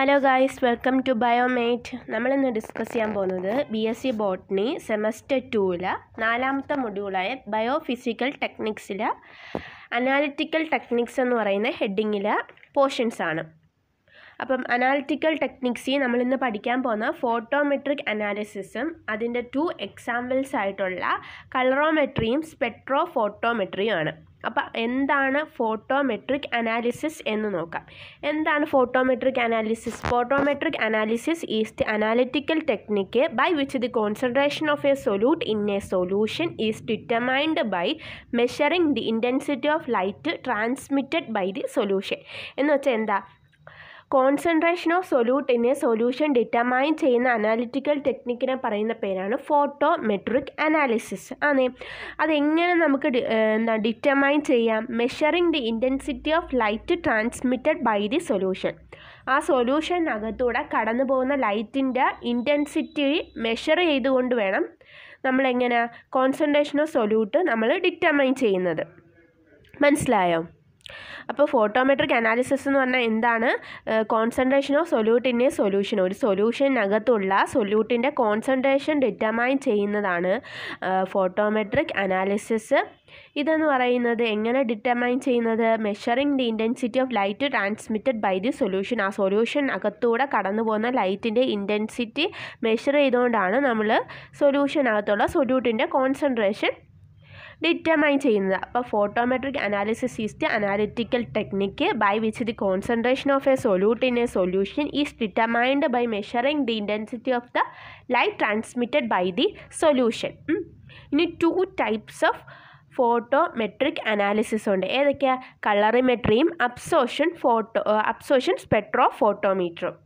hello guys welcome to Biomate നമ്മളിന്ന് discuss ചെയ്യാൻ പോകുന്നത് B S C botany semester ടൂവിലെ നാലാമത്തെ മൊഡ്യൂളായ ബയോഫിസിക്കൽ ടെക്നിക്സിലെ അനാലിറ്റിക്കൽ ടെക്നിക്സ് എന്ന് പറയുന്ന ഹെഡിങ്ങിലെ പോർഷൻസ് ആണ് അപ്പം അനാലിറ്റിക്കൽ ടെക്നിക്സിൽ നമ്മളിന്ന് പഠിക്കാൻ പോകുന്ന ഫോട്ടോമെട്രിക് അനാലിസിസും അതിൻ്റെ ടു എക്സാമ്പിൾസ് ആയിട്ടുള്ള കളറോമെട്രിയും സ്പെക്ട്രോ ഫോട്ടോമെട്രിയും ആണ് അപ്പോൾ എന്താണ് ഫോട്ടോമെട്രിക് അനാലിസിസ് എന്ന് നോക്കാം എന്താണ് photometric analysis photometric analysis is the analytical technique by which the concentration of a solute in a solution is determined by measuring the intensity of light transmitted by the solution എന്ന് വെച്ചാൽ എന്താ concentration of സൊല്യൂട്ടിനെ solution determine ചെയ്യുന്ന analytical ടെക്നിക്കിനെ പറയുന്ന പേരാണ് photo metric analysis അതെ അതെങ്ങനെ നമുക്ക് എന്താ ഡിറ്റർമൈൻ ചെയ്യാം measuring the intensity of light transmitted by the solution ആ സൊല്യൂഷനകത്തൂടെ കടന്നു പോകുന്ന ലൈറ്റിൻ്റെ ഇൻറ്റൻസിറ്റി മെഷർ ചെയ്തുകൊണ്ട് വേണം നമ്മളെങ്ങനെ കോൺസെൻട്രേഷൻ ഓഫ് സൊല്യൂട്ട് നമ്മൾ ഡിറ്റർമൈൻ ചെയ്യുന്നത് മനസ്സിലായോ അപ്പോൾ ഫോട്ടോമെട്രിക് അനാലിസിസ് എന്ന് പറഞ്ഞാൽ എന്താണ് concentration of solute in solution ഒരു സൊല്യൂഷനകത്തുള്ള സൊല്യൂട്ടിൻ്റെ കോൺസെൻട്രേഷൻ ഡിറ്റർമൈൻ ചെയ്യുന്നതാണ് ഫോട്ടോമെട്രിക് അനാലിസിസ് ഇതെന്ന് പറയുന്നത് എങ്ങനെ ഡിറ്റർമൈൻ ചെയ്യുന്നത് measuring the intensity of light transmitted by the solution ആ സൊല്യൂഷൻ അകത്തൂടെ കടന്നു പോകുന്ന ലൈറ്റിൻ്റെ ഇൻറ്റൻസിറ്റി മെഷർ ചെയ്തുകൊണ്ടാണ് നമ്മൾ സൊല്യൂഷനകത്തുള്ള സൊല്യൂട്ടിൻ്റെ കോൺസെൻട്രേഷൻ ഡിറ്റർമൈൻ ചെയ്യുന്നത് അപ്പോൾ photometric analysis is the analytical technique by which the concentration of a solute in a solution is determined by measuring the intensity of the light transmitted by the solution ഇനി two types of photometric analysis ഉണ്ട് ഏതൊക്കെയാണ് കളറിമെട്രിയും അബ്സോഷൻ photo അബ്സോഷൻ സ്പെക്ട്രോ ഫോട്ടോമീറ്ററും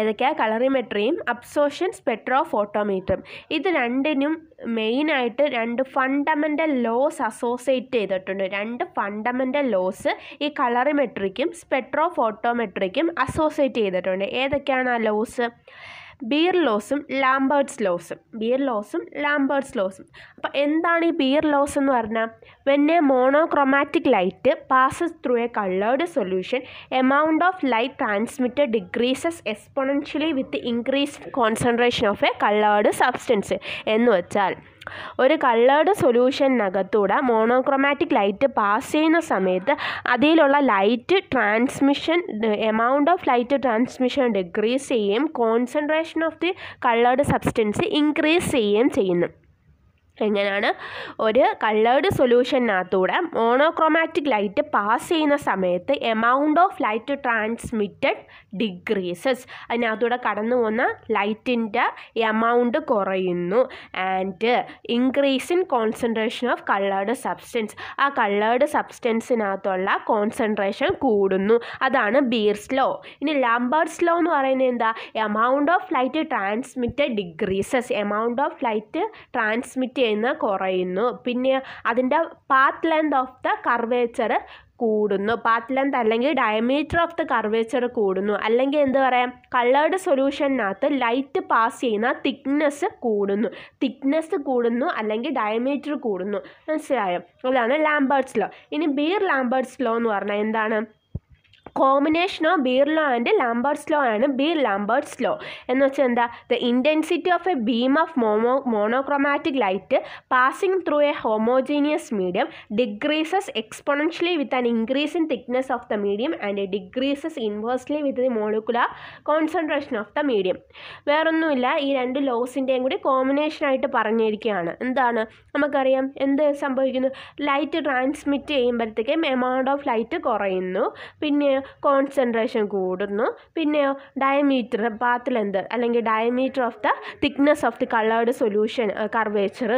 ഏതൊക്കെയാണ് കളറിമെട്രിയും absorption സ്പെക്ട്രോ ഫോട്ടോമീറ്ററും ഇത് രണ്ടിനും മെയിനായിട്ട് രണ്ട് fundamental loss associate ചെയ്തിട്ടുണ്ട് രണ്ട് ഫണ്ടമെൻ്റൽ ലോസ് ഈ കളറിമെട്രിക്കും സ്പെക്ട്രോ ഫോട്ടോമെട്രിക്കും അസോസിയേറ്റ് ചെയ്തിട്ടുണ്ട് ഏതൊക്കെയാണ് ആ ലോസ് ബിയർ ലോസും ലാംബേർട്സ് ലോസും ബിയർ ലോസും ലാംബേർട്സ് ലോസും അപ്പോൾ എന്താണ് ഈ ബിയർ ലോസ് എന്ന് പറഞ്ഞാൽ when a monochromatic light passes through a coloured solution amount of light transmitted decreases exponentially with increased concentration of a coloured substance എന്ന് വെച്ചാൽ ഒരു കളേർഡ് സൊല്യൂഷനകത്തൂടെ മോണോക്രോമാറ്റിക് ലൈറ്റ് പാസ് ചെയ്യുന്ന സമയത്ത് അതിലുള്ള light transmission amount of light transmission decrease ചെയ്യുകയും concentration of the coloured substance increase ചെയ്യുകയും ചെയ്യുന്നു എങ്ങനെയാണ് ഒരു കളേർഡ് സൊല്യൂഷനകത്തൂടെ മോണോക്രോമാറ്റിക് ലൈറ്റ് പാസ് ചെയ്യുന്ന സമയത്ത് amount of light transmitted decreases അതിനകത്തൂടെ കടന്നു പോകുന്ന ലൈറ്റിൻ്റെ എമൗണ്ട് കുറയുന്നു and increase in concentration of coloured substance ആ കളേർഡ് സബ്സ്റ്റൻസിനകത്തുള്ള കോൺസെൻട്രേഷൻ കൂടുന്നു അതാണ് ബീർസ് ലോ ഇനി ലാംബേർട്സ് ലോ എന്ന് പറയുന്നത് എന്താ amount of light transmitted decreases amount of light transmit ചെയ്യുന്നത് കുറയുന്നു പിന്നെ അതിൻ്റെ path length of the curvature കൂടുന്നു പാത്ത് ലെങ്ത് അല്ലെങ്കിൽ ഡയമീറ്റർ ഓഫ് ദ കർവേച്ചർ കൂടുന്നു അല്ലെങ്കിൽ എന്ത് പറയാം കളേർഡ് സൊല്യൂഷനകത്ത് ലൈറ്റ് പാസ് ചെയ്യുന്ന തിക്നെസ് കൂടുന്നു തിക്നെസ് കൂടുന്നു അല്ലെങ്കിൽ ഡയമീറ്റർ കൂടുന്നു മനസ്സിലായോ അതാണ് ലാംബേർട്സ് ലോ ഇനി ബീർ ലാംബേർട്സ് ലോ എന്ന് പറഞ്ഞാൽ എന്താണ് combination of Beer law and Lambert's law ആണ് ബീർ ലാംബേർട്സ് ലോ എന്ന് വെച്ചാൽ എന്താ the intensity of a beam of mono monochromatic light passing through a homogeneous medium decreases exponentially with an increase in thickness of the medium and decreases inversely with the molecular concentration of the medium വേറൊന്നുമില്ല ഈ രണ്ട് ലോസിൻ്റെയും കൂടി കോമ്പിനേഷനായിട്ട് പറഞ്ഞിരിക്കുകയാണ് എന്താണ് നമുക്കറിയാം എന്ത് സംഭവിക്കുന്നു light transmit ചെയ്യുമ്പോഴത്തേക്കും എമൗണ്ട് ഓഫ് ലൈറ്റ് കുറയുന്നു പിന്നെ കോൺസെൻട്രേഷൻ കൂടുന്നു പിന്നെയോ ഡയമീറ്റർ പാത്ത് ലെന്ത് അല്ലെങ്കിൽ diameter of the thickness of the coloured solution curvature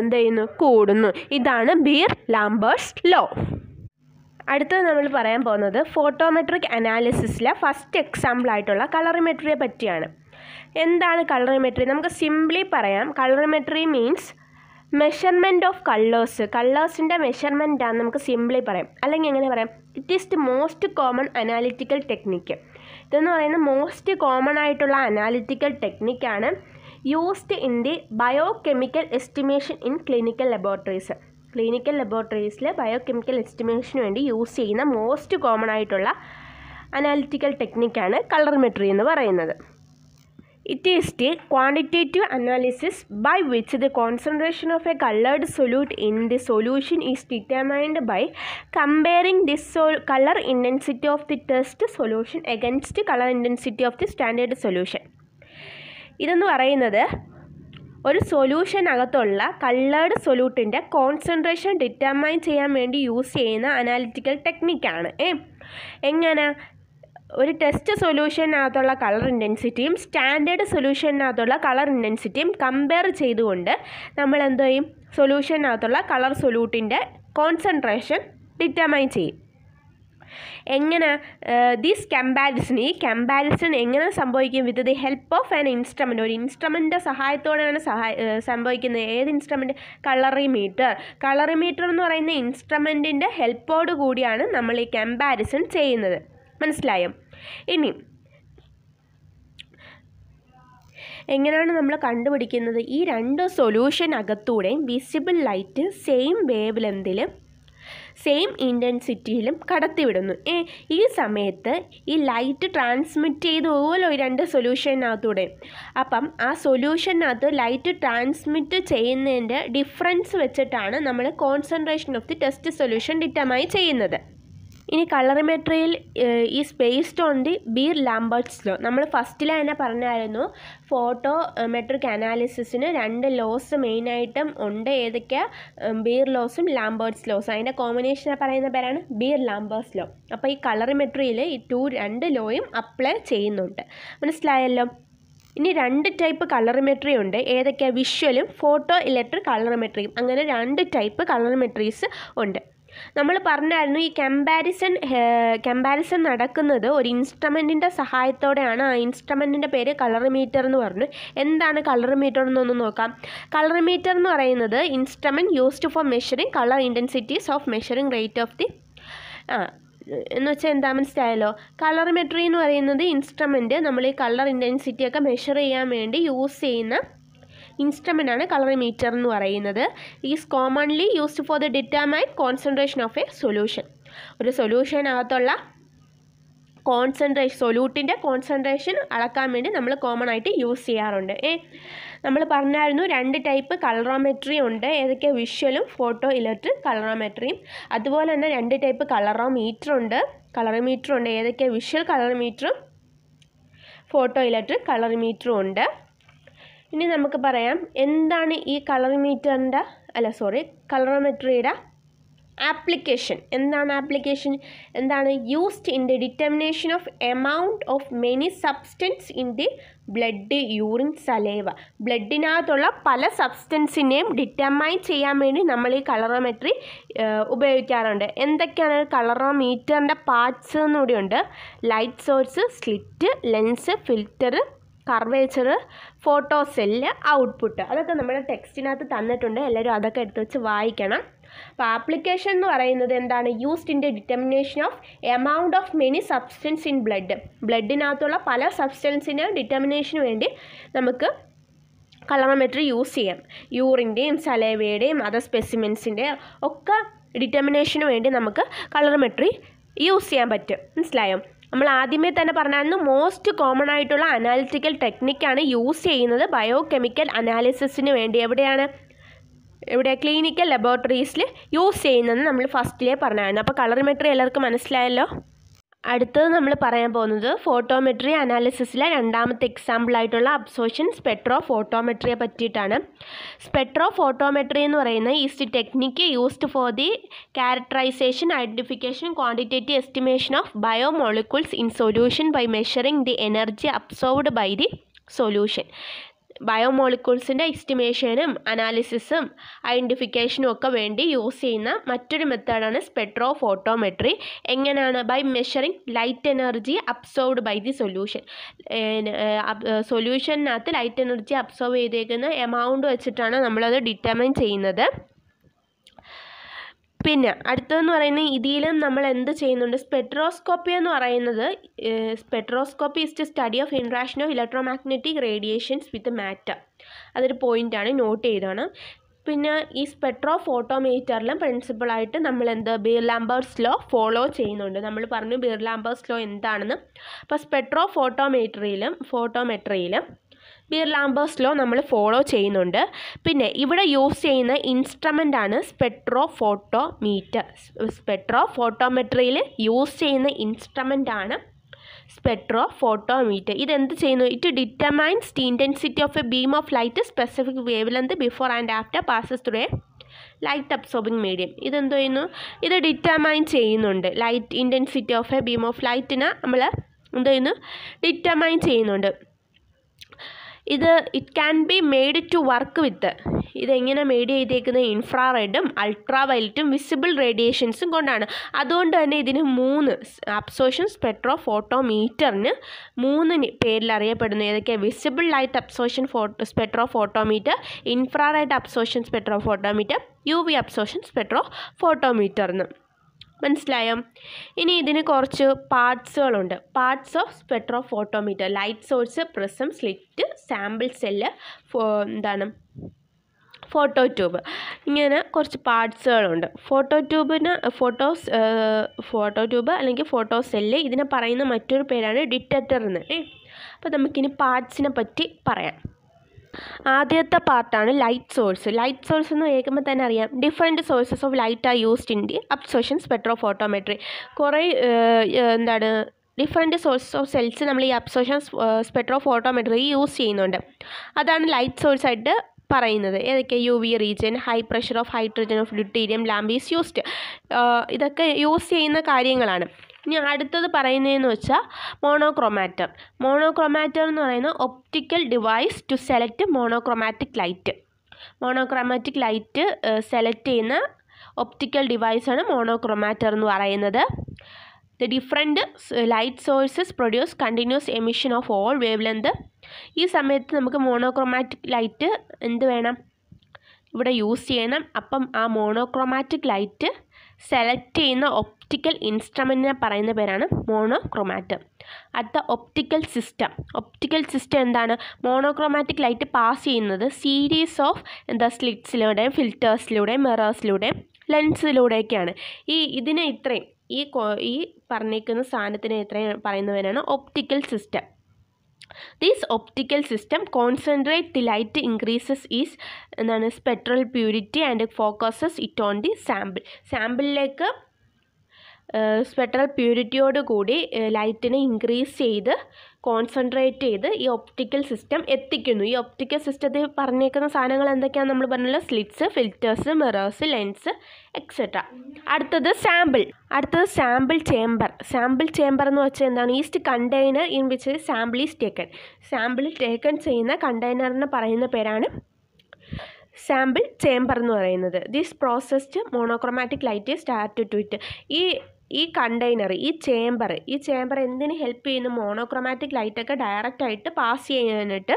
എന്ത് ചെയ്യുന്നു കൂടുന്നു ഇതാണ് ബീർ ലാംബേഴ്സ് ലോ അടുത്തത് നമ്മൾ പറയാൻ പോകുന്നത് ഫോട്ടോമെട്രിക് അനാലിസിസിലെ ഫസ്റ്റ് എക്സാമ്പിൾ ആയിട്ടുള്ള കളറിമെട്രിയെ പറ്റിയാണ് എന്താണ് കളറിമെട്രി നമുക്ക് സിംപ്ലി പറയാം colorimetry means measurement of colours കള്ളേഴ്സിൻ്റെ മെഷർമെൻറ്റാണ് നമുക്ക് സിംപ്ലി പറയാം അല്ലെങ്കിൽ എങ്ങനെ പറയാം it is the most common analytical technique ഇതെന്ന് പറയുന്നത് മോസ്റ്റ് കോമൺ ആയിട്ടുള്ള അനാലിറ്റിക്കൽ ടെക്നിക്കാണ് used in the biochemical estimation in clinical laboratories clinical ലബോറട്ടറീസിൽ ബയോ കെമിക്കൽ എസ്റ്റിമേഷന് വേണ്ടി യൂസ് ചെയ്യുന്ന മോസ്റ്റ് കോമൺ ആയിട്ടുള്ള അനാലിറ്റിക്കൽ ടെക്നിക്കാണ് കളറിമെട്രി എന്ന് പറയുന്നത് it is the quantitative analysis by which the concentration of a coloured solute in the solution is determined by comparing the sol colour intensity of the test solution against colour intensity of the standard solution ഇതെന്ന് പറയുന്നത് ഒരു സൊല്യൂഷനകത്തുള്ള കള്ളേർഡ് സൊല്യൂട്ടിൻ്റെ concentration determine ചെയ്യാൻ വേണ്ടി use ചെയ്യുന്ന analytical ടെക്നിക്കാണ് ഏ എങ്ങനെ ഒരു test സൊല്യൂഷനകത്തുള്ള കളർ ഇൻറ്റൻസിറ്റിയും സ്റ്റാൻഡേർഡ് സൊല്യൂഷനകത്തുള്ള കളർ ഇൻറ്റൻസിറ്റിയും കമ്പയർ ചെയ്തുകൊണ്ട് നമ്മൾ എന്ത് ചെയ്യും സൊല്യൂഷനകത്തുള്ള കളർ സൊല്യൂട്ടിൻ്റെ കോൺസെൻട്രേഷൻ ഡിറ്റർമൈൻ ചെയ്യും എങ്ങനെ ദിസ് കമ്പാരിസൺ ഈ കമ്പാരിസൺ എങ്ങനെ സംഭവിക്കും with the help of an instrument ഒരു ഇൻസ്ട്രുമെൻ്റിൻ്റെ സഹായത്തോടെയാണ് സഹായ സംഭവിക്കുന്നത് ഏത് ഇൻസ്ട്രുമെൻ്റ് കളറിമീറ്റർ കളറിമീറ്റർ എന്ന് പറയുന്ന ഇൻസ്ട്രുമെൻറ്റിൻ്റെ ഹെൽപ്പോട് കൂടിയാണ് നമ്മൾ ഈ കമ്പാരിസൺ ചെയ്യുന്നത് മനസ്സിലായോ ഇനി എങ്ങനെയാണ് നമ്മൾ കണ്ടുപിടിക്കുന്നത് ഈ രണ്ട് സൊല്യൂഷൻ അകത്തൂടെയും വിസിബിൾ ലൈറ്റ് സെയിം വേവ് ലെന്തിൽ സെയിം ഇൻറ്റൻസിറ്റിയിലും കടത്തിവിടുന്നു ഏ ഈ സമയത്ത് ഈ ലൈറ്റ് ട്രാൻസ്മിറ്റ് ചെയ്ത് പോകലോ ഈ രണ്ട് സൊല്യൂഷനകത്തൂടെ അപ്പം ആ സൊല്യൂഷനകത്ത് ലൈറ്റ് ട്രാൻസ്മിറ്റ് ചെയ്യുന്നതിൻ്റെ ഡിഫറൻസ് വെച്ചിട്ടാണ് നമ്മൾ concentration of the test solution ഡിറ്റമായി ചെയ്യുന്നത് ഇനി കളറിമെട്രിയിൽ ഈ based on the Beer Lambert's law നമ്മൾ ഫസ്റ്റിൽ തന്നെ പറഞ്ഞായിരുന്നു ഫോട്ടോ മെട്രിക് അനാലിസിസിന് രണ്ട് ലോസ് മെയിനായിട്ടും ഉണ്ട് ഏതൊക്കെയാ ബീർ ലോസും ലാംബേർട്സ് ലോസ് അതിൻ്റെ കോമ്പിനേഷനെ പറയുന്ന പേരാണ് ബീർ ലാംബേഴ്സ് ലോ അപ്പോൾ ഈ കളറിമെട്രിയിൽ ഈ ടു രണ്ട് ലോയും അപ്ലൈ ചെയ്യുന്നുണ്ട് മനസ്സിലായല്ലോ ഇനി രണ്ട് ടൈപ്പ് കളറിമെട്രി ഉണ്ട് ഏതൊക്കെയാണ് വിഷ്വലും ഫോട്ടോ ഇലക്ട്രിക് കളറിമെട്രിയും അങ്ങനെ രണ്ട് ടൈപ്പ് കളറിമെട്രീസ് ഉണ്ട് നമ്മൾ പറഞ്ഞായിരുന്നു ഈ കമ്പാരിസൺ കമ്പാരിസൺ നടക്കുന്നത് ഒരു ഇൻസ്ട്രമെൻറ്റിൻ്റെ സഹായത്തോടെയാണ് ആ ഇൻസ്ട്രമെൻറ്റിൻ്റെ പേര് മീറ്റർ എന്ന് പറഞ്ഞു എന്താണ് മീറ്റർ എന്നൊന്ന് നോക്കാം മീറ്റർ എന്ന് പറയുന്നത് instrument used for measuring colour intensities of measuring rate of the ആ എന്ന് വെച്ചാൽ എന്താ മനസ്സിലായല്ലോ കളറിമെട്രി എന്ന് പറയുന്നത് ഇൻസ്ട്രമെൻറ്റ് നമ്മൾ ഈ കളർ ഇൻറ്റൻസിറ്റിയൊക്കെ മെഷർ ചെയ്യാൻ വേണ്ടി യൂസ് ചെയ്യുന്ന ഇൻസ്ട്രുമെൻ്റാണ് മീറ്റർ എന്ന് പറയുന്നത് is commonly used for the determine concentration of a solution ഒരു സൊല്യൂഷനകത്തുള്ള കോൺസെൻട്രേഷൻ സൊല്യൂട്ടിൻ്റെ കോൺസെൻട്രേഷൻ അളക്കാൻ വേണ്ടി നമ്മൾ കോമൺ ആയിട്ട് യൂസ് ചെയ്യാറുണ്ട് ഏ നമ്മൾ പറഞ്ഞായിരുന്നു രണ്ട് ടൈപ്പ് കളറോമെട്രി ഉണ്ട് ഏതൊക്കെ വിഷ്വലും ഫോട്ടോ ഇലക്ട്രിക് കളറോമെട്രിയും അതുപോലെ തന്നെ രണ്ട് ടൈപ്പ് കളറോമീറ്റർ ഉണ്ട് കളറിമീറ്റർ ഉണ്ട് ഏതൊക്കെ വിഷ്വൽ മീറ്ററും ഫോട്ടോ ഇലക്ട്രിക് മീറ്ററും ഉണ്ട് ഇനി നമുക്ക് പറയാം എന്താണ് ഈ കളറിമീറ്ററിൻ്റെ അല്ല സോറി കളറോമെട്രിയുടെ ആപ്ലിക്കേഷൻ എന്താണ് ആപ്ലിക്കേഷൻ എന്താണ് used in the determination of amount of many substance in the blood urine saliva ബ്ലഡിനകത്തുള്ള പല സബ്സ്റ്റൻസിനെയും ഡിറ്റർമൈൻ ചെയ്യാൻ വേണ്ടി നമ്മൾ ഈ കളറോമെട്രി ഉപയോഗിക്കാറുണ്ട് എന്തൊക്കെയാണ് കളറോമീറ്ററിൻ്റെ പാർട്സ് എന്നുകൂടിയുണ്ട് light source slit lens filter curvature photo photocell output അതൊക്കെ നമ്മുടെ ടെക്സ്റ്റിനകത്ത് തന്നിട്ടുണ്ട് എല്ലാവരും അതൊക്കെ എടുത്ത് വെച്ച് വായിക്കണം അപ്പോൾ ആപ്ലിക്കേഷൻ എന്ന് പറയുന്നത് എന്താണ് used in the determination of amount of many substance in blood ബ്ലഡിനകത്തുള്ള പല സബ്സ്റ്റൻസിന് ഡിറ്റർമിനേഷന് വേണ്ടി നമുക്ക് കളറോമെട്രി യൂസ് ചെയ്യാം യൂറിൻ്റെയും സലേവയുടെയും അതർ സ്പെസിമെൻസിൻ്റെയും ഒക്കെ ഡിറ്റർമിനേഷന് വേണ്ടി നമുക്ക് കളറോമെട്രി യൂസ് ചെയ്യാൻ പറ്റും മനസ്സിലായോ നമ്മൾ ആദ്യമേ തന്നെ പറഞ്ഞായിരുന്നു മോസ്റ്റ് കോമൺ ആയിട്ടുള്ള അനാലിറ്റിക്കൽ ടെക്നിക്കാണ് യൂസ് ചെയ്യുന്നത് ബയോ കെമിക്കൽ അനാലിസിന് വേണ്ടി എവിടെയാണ് ഇവിടെ ക്ലിനിക്കൽ ലബോറട്ടറീസിൽ യൂസ് ചെയ്യുന്നതെന്ന് നമ്മൾ ഫസ്റ്റിലേ പറഞ്ഞായിരുന്നു അപ്പോൾ കളറിമെട്രി എല്ലാവർക്കും മനസ്സിലായല്ലോ അടുത്തത് നമ്മൾ പറയാൻ പോകുന്നത് ഫോട്ടോമെട്രി അനാലിസിസിലെ രണ്ടാമത്തെ എക്സാമ്പിളായിട്ടുള്ള അബ്സോർഷൻ സ്പെട്രോ ഫോട്ടോമെട്രിയെ പറ്റിയിട്ടാണ് സ്പെട്രോ ഫോട്ടോമെട്രി എന്ന് പറയുന്ന the technique used for the characterisation identification quantitative estimation of bio in solution by measuring the energy absorbed by the solution ബയോമോളിക്യൂൾസിൻ്റെ എസ്റ്റിമേഷനും അനാലിസിസും ഐഡൻറ്റിഫിക്കേഷനും ഒക്കെ വേണ്ടി യൂസ് ചെയ്യുന്ന മറ്റൊരു മെത്തേഡാണ് സ്പെട്രോ ഫോട്ടോമെട്രി എങ്ങനെയാണ് by measuring light energy absorbed by the solution സൊല്യൂഷനകത്ത് ലൈറ്റ് എനർജി അബ്സോർവ് ചെയ്തേക്കുന്ന എമൗണ്ട് വെച്ചിട്ടാണ് നമ്മളത് ഡിറ്റർമൈൻ ചെയ്യുന്നത് പിന്നെ അടുത്തതെന്ന് പറയുന്നത് ഇതിലും നമ്മൾ എന്ത് ചെയ്യുന്നുണ്ട് സ്പെട്രോസ്കോപ്പി എന്ന് പറയുന്നത് spectroscopy is to study of interaction of electromagnetic radiations with matter അതൊരു പോയിൻ്റാണ് നോട്ട് ചെയ്താണ് പിന്നെ ഈ സ്പെട്രോ ഫോട്ടോമീറ്ററിലും പ്രിൻസിപ്പളായിട്ട് നമ്മൾ എന്ത് ബിർലാംബേഴ്സ് ലോ ഫോളോ ചെയ്യുന്നുണ്ട് നമ്മൾ പറഞ്ഞു ബിർലാംബേഴ്സ് ലോ എന്താണെന്ന് അപ്പോൾ സ്പെട്രോ ഫോട്ടോമീറ്ററിയിലും ഫോട്ടോമെട്രിയിലും പിയർ ലാംബേഴ്സ് ലോ നമ്മൾ ഫോളോ ചെയ്യുന്നുണ്ട് പിന്നെ ഇവിടെ യൂസ് ചെയ്യുന്ന ഇൻസ്ട്രുമെൻ്റ് ആണ് സ്പെട്രോ ഫോട്ടോമീറ്റർ സ്പെട്രോ ഫോട്ടോമെട്രിയിൽ യൂസ് ചെയ്യുന്ന ഇൻസ്ട്രുമെൻ്റ് ആണ് സ്പെട്രോ ഫോട്ടോമീറ്റർ ഇതെന്ത് ചെയ്യുന്നു it determines the intensity of a beam of light specific wavelength before and after passes through a light absorbing medium ഇതെന്ത് ചെയ്യുന്നു ഇത് ഡിറ്റർമൈൻ ചെയ്യുന്നുണ്ട് light intensity of a beam of ലൈറ്റിന് നമ്മൾ എന്ത് ചെയ്യുന്നു ഡിറ്റർമൈൻ ചെയ്യുന്നുണ്ട് ഇത് it can be made to work with ഇതെങ്ങനെ മെയ്ഡ് ചെയ്തേക്കുന്നത് ഇൻഫ്രാറെഡും അൾട്രാ വയലറ്റും വിസിബിൾ റേഡിയേഷൻസും കൊണ്ടാണ് അതുകൊണ്ട് തന്നെ ഇതിന് മൂന്ന് അബ്സോഷൻ സ്പെട്രോ ഫോട്ടോമീറ്ററിന് മൂന്ന് പേരിൽ അറിയപ്പെടുന്നു ഏതൊക്കെയാണ് visible light absorption photo spectrophotometer infrared absorption spectrophotometer U V absorption സ്പെട്രോ ഫോട്ടോമീറ്ററിന് മനസ്സിലായോ ഇനി ഇതിന് കുറച്ച് പാർട്സുകളുണ്ട് parts of spectrophotometer light source prism slit sample cell എന്താണ് ഫോട്ടോ ട്യൂബ് ഇങ്ങനെ കുറച്ച് പാർട്സുകളുണ്ട് ഫോട്ടോ ട്യൂബിന് ഫോട്ടോസ് ഫോട്ടോ ട്യൂബ് അല്ലെങ്കിൽ ഫോട്ടോ സെല്ല് ഇതിനെ പറയുന്ന മറ്റൊരു പേരാണ് ഡിറ്റക്ടർ എന്ന് അപ്പോൾ നമുക്കിനി പാർട്സിനെ പറ്റി പറയാം ആദ്യത്തെ പാർട്ടാണ് ലൈറ്റ് സോഴ്സ് ലൈറ്റ് സോഴ്സ് എന്ന് കേൾക്കുമ്പോൾ തന്നെ അറിയാം different sources of light are used in the absorption spectrophotometry കുറേ എന്താണ് ഡിഫറെൻറ്റ് സോഴ്സസ് ഓഫ് സെൽസ് നമ്മൾ ഈ അബ്സോർഷൻ സ്പെക്ട്രോ ഫോട്ടോമെട്രി യൂസ് ചെയ്യുന്നുണ്ട് അതാണ് ലൈറ്റ് സോഴ്സ് ആയിട്ട് പറയുന്നത് ഏതൊക്കെ U V region high pressure of hydrogen of deuterium lamp is used ഇതൊക്കെ യൂസ് ചെയ്യുന്ന കാര്യങ്ങളാണ് ഇനി അടുത്തത് പറയുന്നതെന്ന് വെച്ചാൽ മോണോക്രോമാറ്റർ മോണോക്രോമാറ്റർ എന്ന് പറയുന്ന optical device to select monochromatic light monochromatic light select ചെയ്യുന്ന ഒപ്റ്റിക്കൽ ഡിവൈസാണ് മോണോക്രോമാറ്റർ എന്ന് പറയുന്നത് the different light sources produce continuous emission of all wavelength ഈ സമയത്ത് നമുക്ക് മോണോക്രോമാറ്റിക് ലൈറ്റ് എന്ത് വേണം ഇവിടെ യൂസ് ചെയ്യണം അപ്പം ആ മോണോക്രോമാറ്റിക് ലൈറ്റ് സെലക്ട് ചെയ്യുന്ന ഒപ്റ്റിക്കൽ ഇൻസ്ട്രുമെൻറ്റിനെ പറയുന്ന പേരാണ് മോണോക്രോമാറ്റ് അടുത്ത ഒപ്റ്റിക്കൽ സിസ്റ്റം ഒപ്റ്റിക്കൽ സിസ്റ്റം എന്താണ് മോണോക്രോമാറ്റിക് ലൈറ്റ് പാസ് ചെയ്യുന്നത് സീരീസ് ഓഫ് എന്താ സ്ലിറ്റ്സിലൂടെയും ഫിൽറ്റേഴ്സിലൂടെയും മിറേഴ്സിലൂടെയും ലെൻസിലൂടെയൊക്കെയാണ് ഈ ഇതിനെ ഇത്രയും ഈ ഈ പറഞ്ഞേക്കുന്ന സാധനത്തിന് ഇത്രയും പറയുന്നവരാണ് optical system these optical system concentrate the light increases is എന്താണ് spectral purity and focuses it on the sample സാമ്പിളിലേക്ക് സ്പെക്ട്രൽ പ്യൂരിറ്റിയോട് കൂടി ലൈറ്റിനെ ഇൻക്രീസ് ചെയ്ത് കോൺസെൻട്രേറ്റ് ചെയ്ത് ഈ ഒപ്റ്റിക്കൽ സിസ്റ്റം എത്തിക്കുന്നു ഈ ഒപ്റ്റിക്കൽ സിസ്റ്റത്തിൽ പറഞ്ഞേക്കുന്ന സാധനങ്ങൾ എന്തൊക്കെയാണ് നമ്മൾ പറഞ്ഞത് slits filters mirrors lens etcetera അടുത്തത് സാമ്പിൾ അടുത്തത് സാമ്പിൾ ചേംബർ സാമ്പിൾ ചേംബർ എന്ന് വെച്ചാൽ എന്താണ് is container in which sample is taken sample taken ചെയ്യുന്ന കണ്ടെയ്നറിന് പറയുന്ന പേരാണ് സാമ്പിൾ ചേംബർ എന്ന് പറയുന്നത് this processed monochromatic light start to it ഈ ഈ കണ്ടെയ്നർ ഈ ചേംബർ ഈ ചേംബർ എന്തിന് ഹെൽപ്പ് ചെയ്യുന്നു മോണോക്രോമാറ്റിക് ലൈറ്റൊക്കെ ഡയറക്റ്റായിട്ട് പാസ് ചെയ്യാനായിട്ട്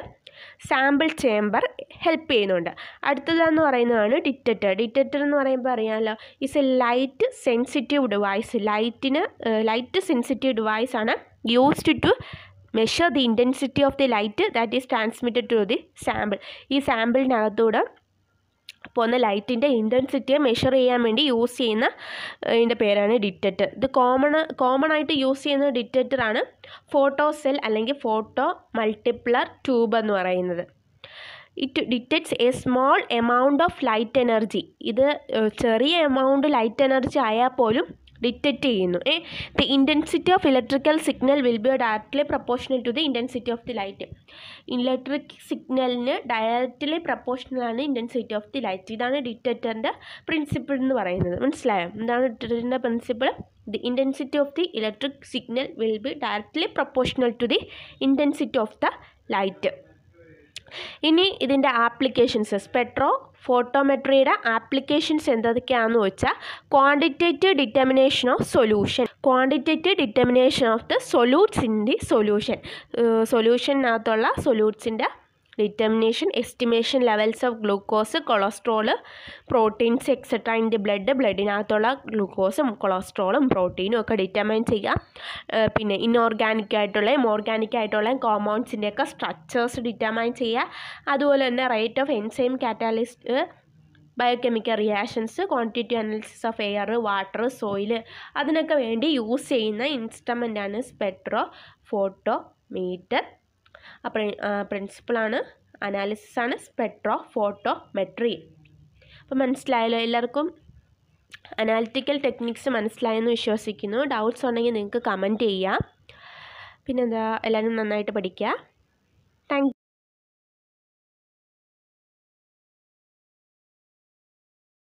സാമ്പിൾ ചേംബർ ഹെൽപ്പ് ചെയ്യുന്നുണ്ട് അടുത്തതെന്ന് പറയുന്നതാണ് ഡിറ്റക്ടർ ഡിറ്റക്ടർ എന്ന് പറയുമ്പോൾ അറിയാമല്ലോ is a light sensitive device ലൈറ്റിന് ലൈറ്റ് സെൻസിറ്റീവ് ഡിവൈസ് ആണ് used to measure the intensity of the light that is transmitted to the sample ഈ സാമ്പിളിനകത്തൂടെ പോകുന്ന ലൈറ്റിൻ്റെ ഇൻറ്റൻസിറ്റിയെ മെഷർ ചെയ്യാൻ വേണ്ടി യൂസ് ചെയ്യുന്ന ഇതിൻ്റെ പേരാണ് ഡിറ്റക്ടർ ഇത് കോമൺ കോമൺ ആയിട്ട് യൂസ് ചെയ്യുന്ന ഡിറ്റക്ടറാണ് ഫോട്ടോ സെൽ അല്ലെങ്കിൽ ഫോട്ടോ മൾട്ടിപ്ലർ ട്യൂബ് എന്ന് പറയുന്നത് it detects a small amount of light energy ഇത് ചെറിയ എമൗണ്ട് ലൈറ്റ് എനർജി ആയാൽ പോലും ഡിറ്റക്റ്റ് ചെയ്യുന്നു ഏ the intensity of electrical signal will be directly proportional to the intensity of the light electric സിഗ്നലിന് directly പ്രപ്പോർഷണലാണ് ഇൻറ്റൻസിറ്റി ഓഫ് ദി ലൈറ്റ് ഇതാണ് ഡിറ്റക്റ്ററിൻ്റെ പ്രിൻസിപ്പിൾ എന്ന് പറയുന്നത് മനസ്സിലായോ എന്താണ് ഡിറ്റക്റ്ററിൻ്റെ principle the intensity of the electric signal will be directly proportional to the intensity of the light ഇനി ഇതിൻ്റെ ആപ്ലിക്കേഷൻസ് സ്പെട്രോ ഫോട്ടോമെട്രിയുടെ ആപ്ലിക്കേഷൻസ് എന്തൊക്കെയാണെന്ന് വെച്ചാൽ quantitative determination of solution quantitative determination of the solutes in the solution സൊല്യൂഷനകത്തുള്ള സൊല്യൂട്ട്സിൻ്റെ determination estimation levels of glucose cholesterol proteins etcetera in the blood ബ്ലഡിനകത്തുള്ള ഗ്ലൂക്കോസും കൊളസ്ട്രോളും പ്രോട്ടീനും ഒക്കെ ഡിറ്റർമൈൻ ചെയ്യുക പിന്നെ ഇൻഓർഗാനിക് ആയിട്ടുള്ളതും ഓർഗാനിക് ആയിട്ടുള്ള ഒക്കെ സ്ട്രക്ചേഴ്സ് ഡിറ്റർമൈൻ ചെയ്യുക അതുപോലെ തന്നെ rate of enzyme catalyst biochemical reactions quantity analysis of air water soil അതിനൊക്കെ വേണ്ടി യൂസ് ചെയ്യുന്ന ഇൻസ്ട്രമെൻ്റാണ് സ്പെട്രോ ഫോട്ടോ മീറ്റർ പ്രിൻസിപ്പിളാണ് അനാലിസിസാണ് സ്പെട്രോ ഫോട്ടോമെട്രി അപ്പോൾ മനസ്സിലായല്ലോ എല്ലാവർക്കും അനാലിറ്റിക്കൽ ടെക്നിക്സ് മനസ്സിലായെന്ന് വിശ്വസിക്കുന്നു ഡൗട്ട്സ് ഉണ്ടെങ്കിൽ നിങ്ങൾക്ക് കമൻറ്റ് ചെയ്യാം പിന്നെന്താ എല്ലാവരും നന്നായിട്ട് പഠിക്കുക